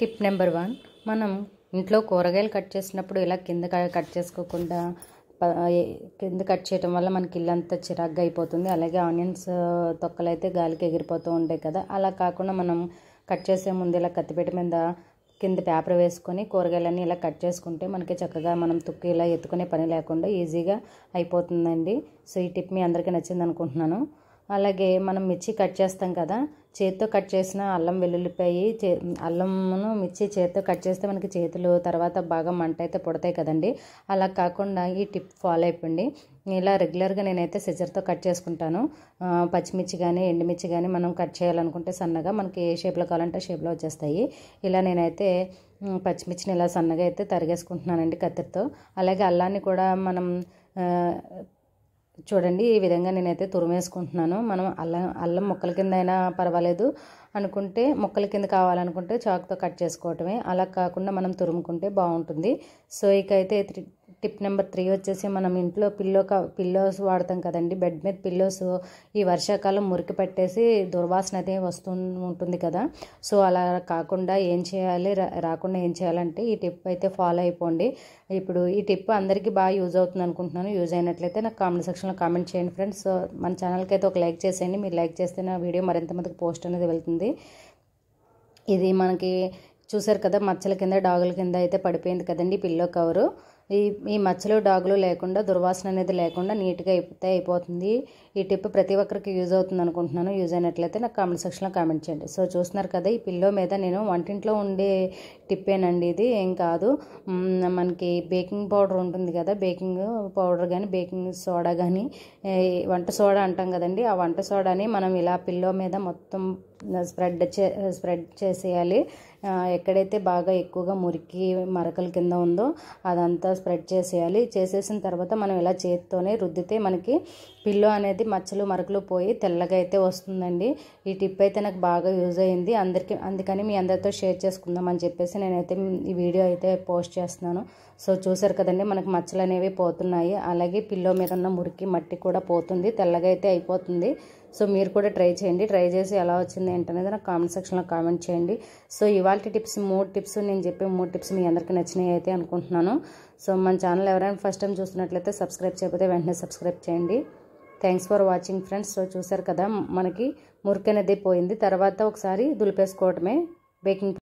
tip number one మనం ఇంట్లో కూరగాయలు కట్ చేసినప్పుడు ఇలా కింద కట్ చేసుకోకుండా కింద కట్ చేయడం వల్ల మనకి ఇల్లంతా చిరాగ్గా అయిపోతుంది అలాగే ఆనియన్స్ తొక్కలు అయితే గాలికి ఎగిరిపోతూ ఉంటాయి కదా అలా కాకుండా మనం కట్ చేసే ముందు ఇలా కత్తిపెట్టి మీద కింద పేపర్ వేసుకొని కూరగాయలన్నీ ఇలా కట్ చేసుకుంటే మనకి చక్కగా మనం తుక్కి ఇలా ఎత్తుకునే పని లేకుండా ఈజీగా అయిపోతుందండి సో ఈ టిప్ మీ అందరికీ నచ్చింది అనుకుంటున్నాను అలాగే మనం మిర్చి కట్ చేస్తాం కదా చేతితో కట్ చేసిన అల్లం వెల్లుల్లిపాయి చే అల్లంను మిర్చి చేతితో కట్ చేస్తే మనకి చేతులు తర్వాత బాగా మంట అయితే పుడతాయి కదండి అలా కాకుండా ఈ టిప్ ఫాలో అయిపోండి ఇలా రెగ్యులర్గా నేనైతే సిజర్తో కట్ చేసుకుంటాను పచ్చిమిర్చి కానీ ఎండుమిర్చి కానీ మనం కట్ చేయాలనుకుంటే సన్నగా మనకి ఏ షేప్లో కావాలంటే షేప్లో వచ్చేస్తాయి ఇలా నేనైతే పచ్చిమిర్చిని ఇలా సన్నగా అయితే తరిగేసుకుంటున్నానండి కత్తిరితో అలాగే అల్లాన్ని కూడా మనం చూడండి ఈ విధంగా నేనైతే తురిమేసుకుంటున్నాను మనం అల్లం అల్లం ముక్కల కింద అయినా పర్వాలేదు అనుకుంటే ముక్కల కింద కావాలనుకుంటే చాకుతో కట్ చేసుకోవటమే అలా కాకుండా మనం తురుముకుంటే బాగుంటుంది సో ఇకైతే టిప్ నెంబర్ త్రీ వచ్చేసి మనం ఇంట్లో పిల్లో పిల్లోస్ వాడతాం కదండి బెడ్ మీద పిల్లోస్ ఈ వర్షాకాలం మురికి పెట్టేసి దుర్వాసన అదే వస్తూ ఉంటుంది కదా సో అలా కాకుండా ఏం చేయాలి రాకుండా ఏం చేయాలంటే ఈ టిప్ అయితే ఫాలో అయిపోండి ఇప్పుడు ఈ టిప్ అందరికీ బాగా యూజ్ అవుతుంది అనుకుంటున్నాను యూజ్ అయినట్లయితే నాకు కామెంట్ సెక్షన్లో కామెంట్ చేయండి ఫ్రెండ్స్ సో మన ఛానల్కి అయితే ఒక లైక్ చేసేయండి మీరు లైక్ చేస్తే నా వీడియో మరింత మందికి పోస్ట్ అనేది వెళ్తుంది ఇది మనకి చూసారు కదా మచ్చల కింద డాగుల కింద అయితే పడిపోయింది కదండి పిల్లో కవరు ఈ ఈ మచ్చలు డాగులు లేకుండా దుర్వాసన అనేది లేకుండా నీట్గా అయిపోతే అయిపోతుంది ఈ టిప్ ప్రతి ఒక్కరికి యూజ్ అవుతుంది అనుకుంటున్నాను యూజ్ అయినట్లయితే నాకు కామెంట్ సెక్షన్లో కామెంట్ చేయండి సో చూస్తున్నారు కదా ఈ పిల్లో మీద నేను వంటింట్లో ఉండే టిప్పేనండి ఇది ఏం కాదు మనకి బేకింగ్ పౌడర్ ఉంటుంది కదా బేకింగ్ పౌడర్ కానీ బేకింగ్ సోడా కానీ వంట సోడా అంటాం కదండి ఆ వంట సోడాని మనం ఇలా పిల్లో మీద మొత్తం స్ప్రెడ్ చే స్ప్రెడ్ చేసేయాలి ఎక్కడైతే బాగా ఎక్కువగా మురికి మరకల కింద ఉందో అదంతా స్ప్రెడ్ చేసేయాలి చేసేసిన తర్వాత మనం ఇలా చేతితోనే రుద్దితే మనకి పిల్లో అనేది మచ్చలు మరకలు పోయి తెల్లగా అయితే వస్తుందండి ఈ టిప్ అయితే నాకు బాగా యూజ్ అయింది అందరికీ అందుకని మీ అందరితో షేర్ చేసుకుందాం అని చెప్పేసి నేనైతే ఈ వీడియో అయితే పోస్ట్ చేస్తున్నాను సో చూసారు కదండి మనకు మచ్చలు అనేవి పోతున్నాయి అలాగే పిల్లో మీద ఉన్న మురికి మట్టి కూడా పోతుంది తెల్లగా అయితే అయిపోతుంది సో మీరు కూడా ట్రై చేయండి ట్రై చేసి ఎలా వచ్చింది ఏంటనేది నాకు కామెంట్ సెక్షన్లో కామెంట్ చేయండి సో ఇవాళ టిప్స్ మూడు టిప్స్ నేను చెప్పే మూడు టిప్స్ మీ అందరికీ నచ్చినాయి అయితే అనుకుంటున్నాను సో మన ఛానల్ ఎవరైనా ఫస్ట్ టైం చూస్తున్నట్లయితే సబ్స్క్రైబ్ చేయకపోతే వెంటనే సబ్స్క్రైబ్ చేయండి thanks for watching friends so చూసారు కదా మనకి మురికి అనేది పోయింది తర్వాత ఒకసారి దులిపేసుకోవటమే బేకింగ్